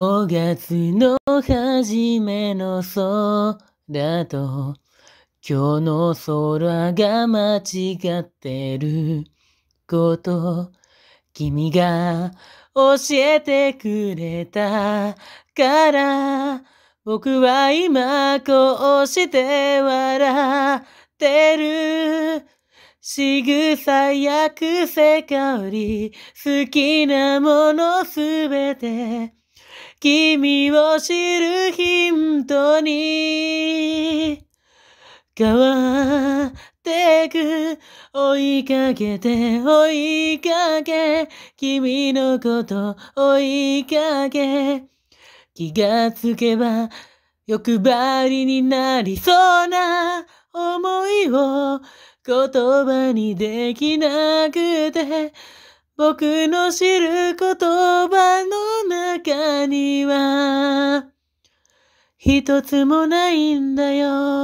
5月の初めの空と今日の空が間違ってること君が教えてくれたから僕は今こうして笑ってる仕草や癖香り好きなものすべて君を知るヒントに変わってく追いかけて追いかけ君のこと追いかけ気がつけば欲張りになりそうな思いを言葉にできなくて僕の知る言葉のには一つもないんだよ